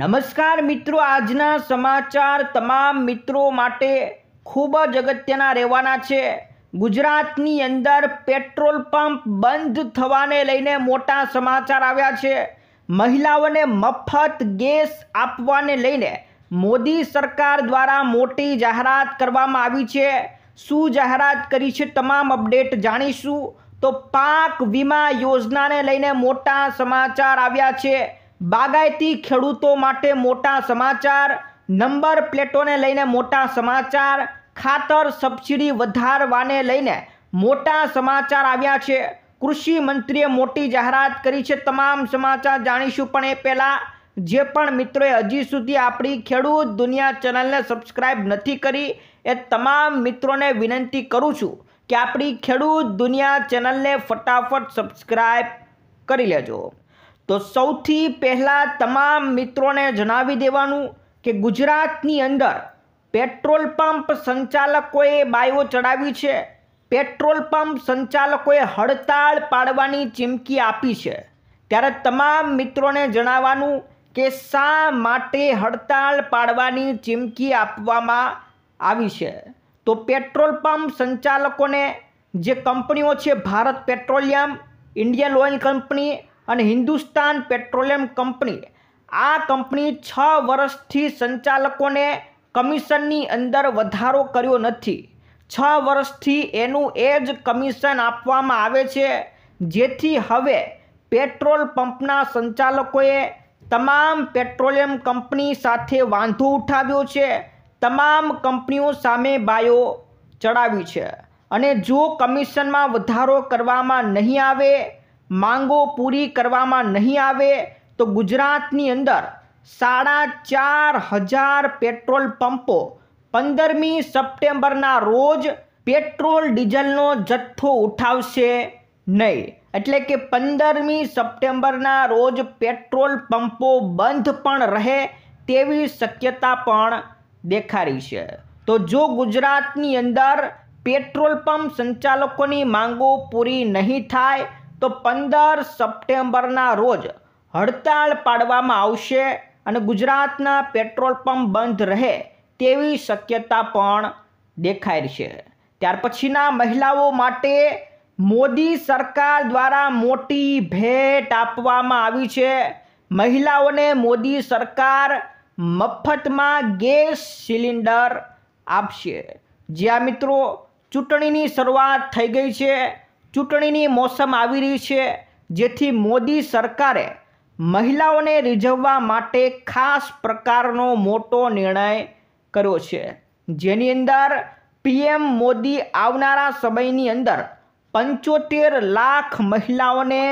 નમસ્કાર મિત્રો આજના સમાચાર તમામ મિત્રો માટે ખૂબ જ અગત્યના રહેવાના છે ગુજરાતની અંદર પેટ્રોલ પંપ બંધ થવાને લઈને મોટા સમાચાર આવ્યા છે મહિલાઓને મફત ગેસ આપવાને લઈને મોદી સરકાર દ્વારા મોટી જાહેરાત કરવામાં આવી છે શું જાહેરાત કરી છે તમામ અપડેટ જાણીશું તો પાક વીમા યોજનાને લઈને મોટા સમાચાર આવ્યા છે બાગાયતી ખેડૂતો માટે મોટા સમાચાર નંબર પ્લેટોને લઈને મોટા સમાચાર ખાતર સબસિડી વધારવાને લઈને મોટા સમાચાર આવ્યા છે કૃષિ મંત્રીએ મોટી જાહેરાત કરી છે તમામ સમાચાર જાણીશું પણ એ પહેલાં જે પણ મિત્રોએ હજી સુધી આપણી ખેડૂત દુનિયા ચેનલને સબસ્ક્રાઇબ નથી કરી એ તમામ મિત્રોને વિનંતી કરું છું કે આપણી ખેડૂત દુનિયા ચેનલને ફટાફટ સબસ્ક્રાઈબ કરી લેજો તો સૌથી પહેલાં તમામ મિત્રોને જણાવી દેવાનું કે ગુજરાતની અંદર પેટ્રોલ પંપ સંચાલકોએ બાયો ચડાવી છે પેટ્રોલ પંપ સંચાલકોએ હડતાળ પાડવાની ચીમકી આપી છે ત્યારે તમામ મિત્રોને જણાવવાનું કે શા માટે હડતાળ પાડવાની ચીમકી આપવામાં આવી છે તો પેટ્રોલ પંપ સંચાલકોને જે કંપનીઓ છે Bharat petroleum Indian oil company અને હિન્દુસ્તાન પેટ્રોલિયમ કંપની આ કંપની છ વર્ષથી સંચાલકોને કમિશનની અંદર વધારો કર્યો નથી છ વર્ષથી એનું એ જ કમિશન આપવામાં આવે છે જેથી હવે પેટ્રોલ પંપના સંચાલકોએ તમામ પેટ્રોલિયમ કંપની સાથે વાંધો ઉઠાવ્યો છે તમામ કંપનીઓ સામે બાયો ચડાવી છે અને જો કમિશનમાં વધારો કરવામાં નહીં આવે માંગો પૂરી કરવામાં નહીં આવે તો ગુજરાતની અંદર સાડા ચાર હજાર પેટ્રોલ પંપો પંદરમી સપ્ટેમ્બરના રોજ પેટ્રોલ ડીઝલનો જથ્થો ઉઠાવશે નહીં એટલે કે પંદરમી સપ્ટેમ્બરના રોજ પેટ્રોલ પંપો બંધ પણ રહે તેવી શક્યતા પણ દેખાડી છે તો જો ગુજરાતની અંદર પેટ્રોલ પંપ સંચાલકોની માંગો પૂરી નહીં થાય તો પંદર સપ્ટેમ્બરના રોજ હડતાળ પાડવામાં આવશે અને ગુજરાતના પેટ્રોલ પંપ બંધ રહે તેવી શક્યતા પણ દેખાય છે ત્યાર પછીના મહિલાઓ માટે મોદી સરકાર દ્વારા મોટી ભેટ આપવામાં આવી છે મહિલાઓને મોદી સરકાર મફતમાં ગેસ સિલિન્ડર આપશે જ્યાં મિત્રો ચૂંટણીની શરૂઆત થઈ ગઈ છે ચૂંટણીની મોસમ આવી રહી છે જેથી મોદી સરકારે મહિલાઓને રીઝવવા માટે ખાસ પ્રકારનો મોટો નિર્ણય કર્યો છે જેની અંદર પીએમ મોદી આવનારા સમયની અંદર પંચોતેર લાખ મહિલાઓને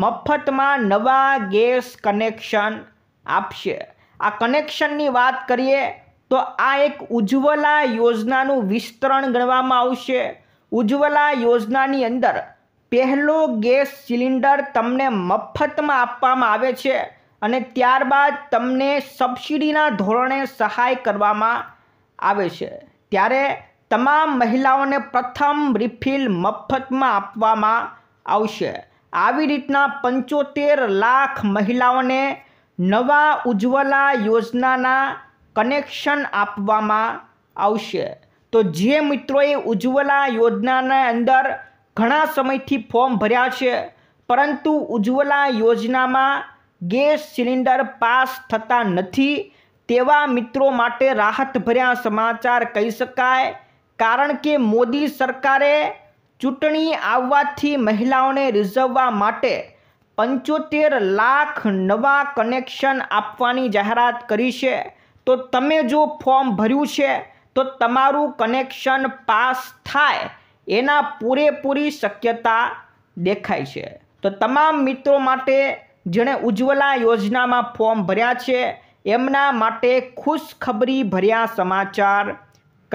મફતમાં નવા ગેસ કનેક્શન આપશે આ કનેક્શનની વાત કરીએ તો આ એક ઉજ્જવલા યોજનાનું વિસ્તરણ ગણવામાં આવશે ઉજ્જવલા યોજનાની અંદર પહેલો ગેસ સિલિન્ડર તમને મફતમાં આપવામાં આવે છે અને ત્યારબાદ તમને સબસિડીના ધોરણે સહાય કરવામાં આવે છે ત્યારે તમામ મહિલાઓને પ્રથમ રિફિલ મફતમાં આપવામાં આવશે આવી રીતના પંચોતેર લાખ મહિલાઓને નવા ઉજ્જવલા યોજનાના કનેક્શન આપવામાં આવશે તો જે મિત્રોએ ઉજ્જવલા યોજનાના અંદર ઘણા સમયથી ફોર્મ ભર્યા છે પરંતુ ઉજ્જવલા યોજનામાં ગેસ સિલિન્ડર પાસ થતા નથી તેવા મિત્રો માટે રાહતભર્યા સમાચાર કહી શકાય કારણ કે મોદી સરકારે ચૂંટણી આવવાથી મહિલાઓને રિઝવવા માટે પંચોતેર લાખ નવા કનેક્શન આપવાની જાહેરાત કરી છે તો તમે જો ફોર્મ ભર્યું છે તો તમારું કનેક્શન પાસ થાય એના પૂરેપૂરી શક્યતા દેખાય છે તો તમામ મિત્રો માટે જેણે ઉજ્જવલા યોજનામાં ફોર્મ ભર્યા છે એમના માટે ખુશખબરી ભર્યા સમાચાર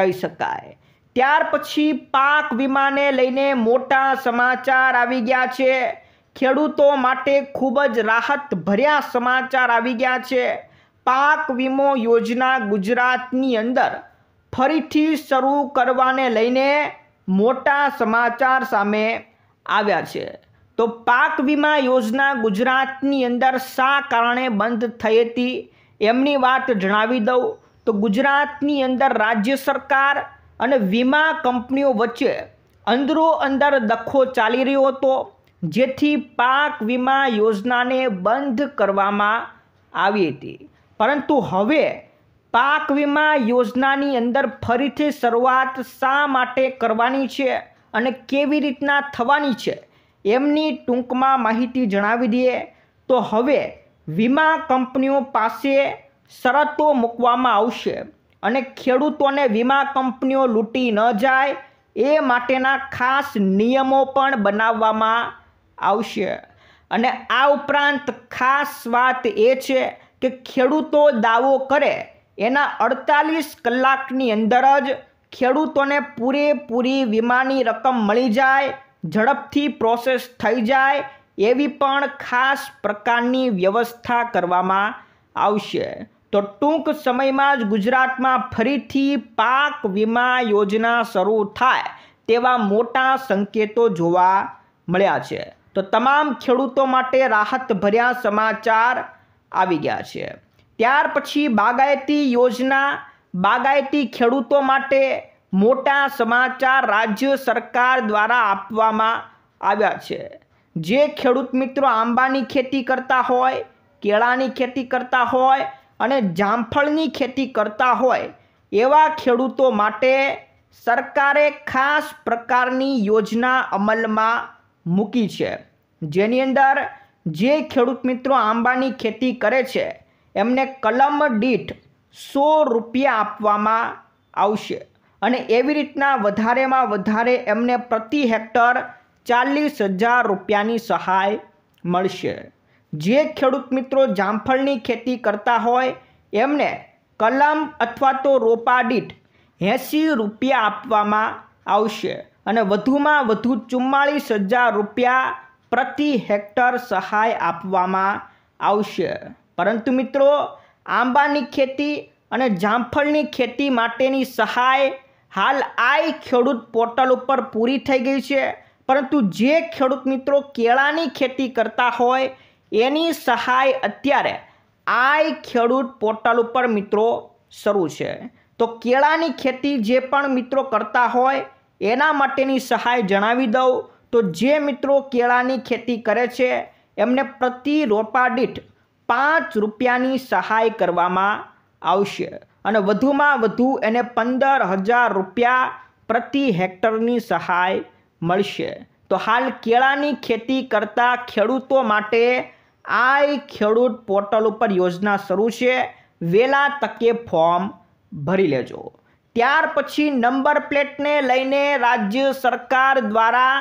કહી શકાય ત્યાર પછી પાક વીમાને લઈને મોટા સમાચાર આવી ગયા છે ખેડૂતો માટે ખૂબ જ રાહત ભર્યા સમાચાર આવી ગયા છે પાક વીમો યોજના ગુજરાતની અંદર ફરીથી શરૂ કરવાને લઈને મોટા સમાચાર સામે આવ્યા છે તો પાક વીમા યોજના ગુજરાતની અંદર શા કારણે બંધ થઈ હતી એમની વાત જણાવી દઉં તો ગુજરાતની અંદર રાજ્ય સરકાર અને વીમા કંપનીઓ વચ્ચે અંદરો અંદર દખો ચાલી રહ્યો હતો જેથી પાક વીમા યોજનાને બંધ કરવામાં આવી હતી પરંતુ હવે પાક વીમા યોજનાની અંદર ફરીથી શરૂઆત શા માટે કરવાની છે અને કેવી રીતના થવાની છે એમની ટૂંકમાં માહિતી જણાવી દઈએ તો હવે વીમા કંપનીઓ પાસે શરતો મૂકવામાં આવશે અને ખેડૂતોને વીમા કંપનીઓ લૂંટી ન જાય એ માટેના ખાસ નિયમો પણ બનાવવામાં આવશે અને આ ઉપરાંત ખાસ વાત એ છે કે ખેડૂતો દાવો કરે એના અડતાલીસ કલાકની અંદર જ ખેડૂતોને પૂરેપૂરી વીમાની રકમ મળી જાય ઝડપથી પ્રોસેસ થઈ જાય એવી પણ ખાસ પ્રકારની વ્યવસ્થા કરવામાં આવશે તો ટૂંક સમયમાં જ ગુજરાતમાં ફરીથી પાક વીમા યોજના શરૂ થાય તેવા મોટા સંકેતો જોવા મળ્યા છે તો તમામ ખેડૂતો માટે રાહતભર્યા સમાચાર આવી ગયા છે ત્યાર પછી બાગાયતી યોજના બાગાયતી ખેડૂતો માટે મોટા સમાચાર રાજ્ય સરકાર દ્વારા આપવામાં આવ્યા છે જે ખેડૂત મિત્રો આંબાની ખેતી કરતા હોય કેળાની ખેતી કરતા હોય અને જામફળની ખેતી કરતા હોય એવા ખેડૂતો માટે સરકારે ખાસ પ્રકારની યોજના અમલમાં મૂકી છે જેની અંદર જે ખેડૂત મિત્રો આંબાની ખેતી કરે છે એમને કલમ દીઠ સો રૂપિયા આપવામાં આવશે અને એવી રીતના વધારેમાં વધારે એમને પ્રતિ હેક્ટર ચાલીસ હજાર રૂપિયાની સહાય મળશે જે ખેડૂત મિત્રો જામફળની ખેતી કરતા હોય એમને કલમ અથવા તો રોપા દીઠ એંસી રૂપિયા આપવામાં આવશે અને વધુમાં વધુ ચુમ્માળીસ હજાર રૂપિયા પ્રતિ હેક્ટર સહાય આપવામાં આવશે પરંતુ મિત્રો આંબાની ખેતી અને જામફળની ખેતી માટેની સહાય હાલ આઈ ખેડૂત પોર્ટલ ઉપર પૂરી થઈ ગઈ છે પરંતુ જે ખેડૂત મિત્રો કેળાની ખેતી કરતા હોય એની સહાય અત્યારે આઈ ખેડૂત પોર્ટલ ઉપર મિત્રો શરૂ છે તો કેળાની ખેતી જે પણ મિત્રો કરતા હોય એના માટેની સહાય જણાવી દઉં તો જે મિત્રો કેળાની ખેતી કરે છે એમને પ્રતિ રોપા દીઠ પાંચ રૂપિયાની સહાય કરવામાં આવશે અને વધુમાં વધુ એને પંદર હજાર રૂપિયા પ્રતિ હેક્ટરની સહાય મળશે તો હાલ કેળાની ખેતી કરતા ખેડૂતો માટે આઈ ખેડૂત પોર્ટલ ઉપર યોજના શરૂ છે વેલા તકે ફોર્મ ભરી લેજો ત્યાર પછી નંબર પ્લેટને લઈને રાજ્ય સરકાર દ્વારા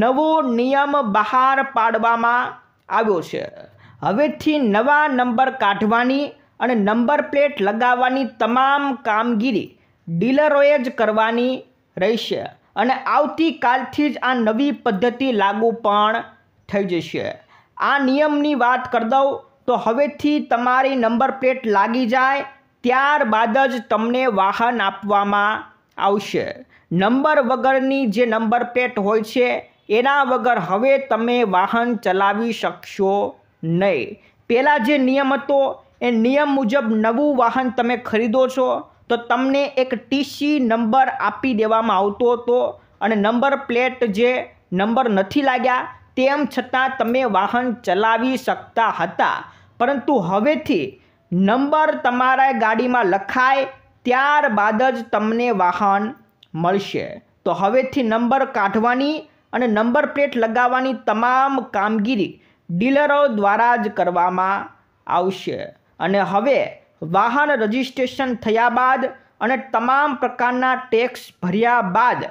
નવો નિયમ બહાર પાડવામાં આવ્યો છે હવેથી નવા નંબર કાઢવાની અને નંબર પ્લેટ લગાવવાની તમામ કામગીરી ડીલરોએ જ કરવાની રહેશે અને આવતીકાલથી જ આ નવી પદ્ધતિ લાગુ પણ થઈ જશે આ નિયમની વાત કરી દઉં તો હવેથી તમારી નંબર પ્લેટ લાગી જાય ત્યારબાદ જ તમને વાહન આપવામાં આવશે નંબર વગરની જે નંબર પ્લેટ હોય છે એના વગર હવે તમે વાહન ચલાવી શકશો નહીં પહેલાં જે નિયમ હતો એ નિયમ મુજબ નવું વાહન તમે ખરીદો છો તો તમને એક ટીસી નંબર આપી દેવામાં આવતો હતો અને નંબર પ્લેટ જે નંબર નથી લાગ્યા તેમ છતાં તમે વાહન ચલાવી શકતા હતા પરંતુ હવેથી નંબર તમારા ગાડીમાં લખાય ત્યારબાદ જ તમને વાહન મળશે તો હવેથી નંબર કાઢવાની અને નંબર પ્લેટ લગાવવાની તમામ કામગીરી ડીલરો દ્વારા જ કરવામાં આવશે અને હવે વાહન રજિસ્ટ્રેશન થયા બાદ અને તમામ પ્રકારના ટેક્સ ભર્યા બાદ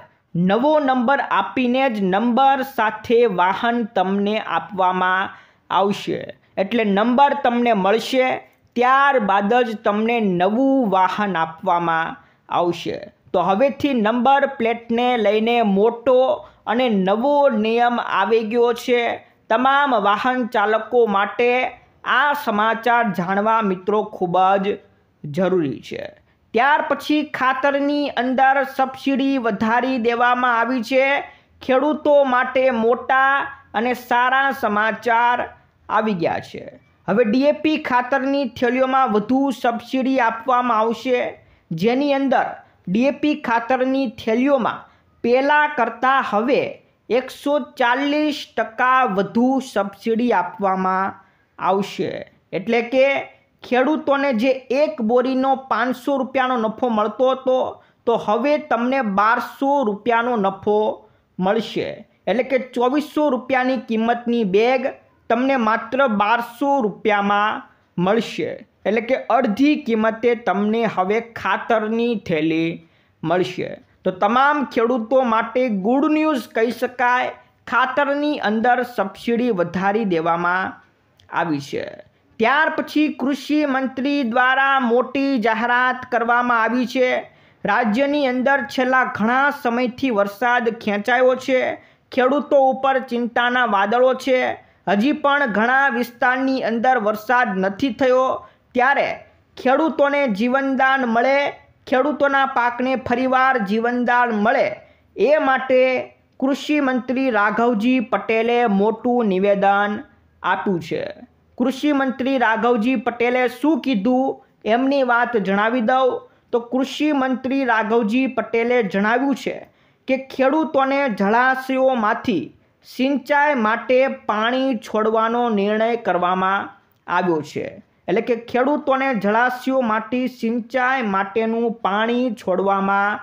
નવો નંબર આપીને જ નંબર સાથે વાહન તમને આપવામાં આવશે એટલે નંબર તમને મળશે ત્યારબાદ જ તમને નવું વાહન આપવામાં આવશે તો હવેથી નંબર પ્લેટને લઈને મોટો અને નવો નિયમ આવી ગયો છે તમામ વાહન ચાલકો માટે આ સમાચાર જાણવા મિત્રો ખૂબ જ જરૂરી છે ત્યાર પછી ખાતરની અંદર સબસિડી વધારી દેવામાં આવી છે ખેડૂતો માટે મોટા અને સારા સમાચાર આવી ગયા છે હવે ડીએપી ખાતરની થેલીઓમાં વધુ સબસિડી આપવામાં આવશે જેની અંદર ડીએપી ખાતરની થેલીઓમાં પહેલાં કરતાં હવે એકસો ચાલીસ ટકા વધુ સબસિડી આપવામાં આવશે એટલે કે ખેડૂતોને જે એક બોરીનો પાંચસો રૂપિયાનો નફો મળતો હતો તો હવે તમને બારસો રૂપિયાનો નફો મળશે એટલે કે ચોવીસો રૂપિયાની કિંમતની બેગ તમને માત્ર બારસો રૂપિયામાં મળશે એટલે કે અડધી કિંમતે તમને હવે ખાતરની થેલી મળશે તો તમામ ખેડૂતો માટે ગુડ ન્યૂઝ કહી શકાય ખાતરની અંદર સબસિડી વધારી દેવામાં આવી છે ત્યાર પછી કૃષિ મંત્રી દ્વારા મોટી જાહેરાત કરવામાં આવી છે રાજ્યની અંદર છેલ્લા ઘણા સમયથી વરસાદ ખેંચાયો છે ખેડૂતો ઉપર ચિંતાના વાદળો છે હજી પણ ઘણા વિસ્તારની અંદર વરસાદ નથી થયો ત્યારે ખેડૂતોને જીવનદાન મળે ખેડૂતોના પાકને ફરીવાર જીવનદાળ મળે એ માટે કૃષિ મંત્રી રાઘવજી પટેલે મોટું નિવેદન આપ્યું છે કૃષિ મંત્રી રાઘવજી પટેલે શું કીધું એમની વાત જણાવી દઉં તો કૃષિ મંત્રી રાઘવજી પટેલે જણાવ્યું છે કે ખેડૂતોને જળાશયોમાંથી સિંચાઈ માટે પાણી છોડવાનો નિર્ણય કરવામાં આવ્યો છે એટલે કે ખેડૂતોને જળાશયો જળાશયોમાંથી સિંચાઈ માટેનું પાણી છોડવામાં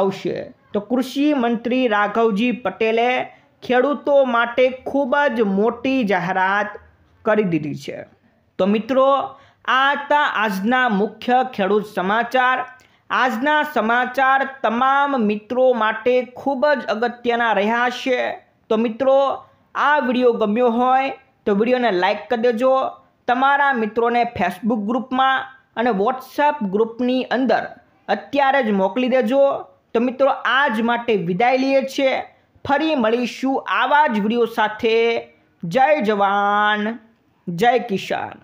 આવશે તો કૃષિ મંત્રી રાઘવજી પટેલે ખેડૂતો માટે ખૂબ જ મોટી જાહેરાત કરી દીધી છે તો મિત્રો આ હતા આજના મુખ્ય ખેડૂત સમાચાર આજના સમાચાર તમામ મિત્રો માટે ખૂબ જ અગત્યના રહ્યા છે તો મિત્રો આ વિડીયો ગમ્યો હોય તો વિડીયોને લાઇક કરી દેજો તમારા મિત્રોને ફેસબુક ગ્રુપમાં અને વોટ્સઅપ ગ્રુપની અંદર અત્યારે જ મોકલી દેજો તો મિત્રો આ જ માટે વિદાય લઈએ છીએ ફરી મળીશું આવા જ વિડીયો સાથે જય જવાન જય કિસાન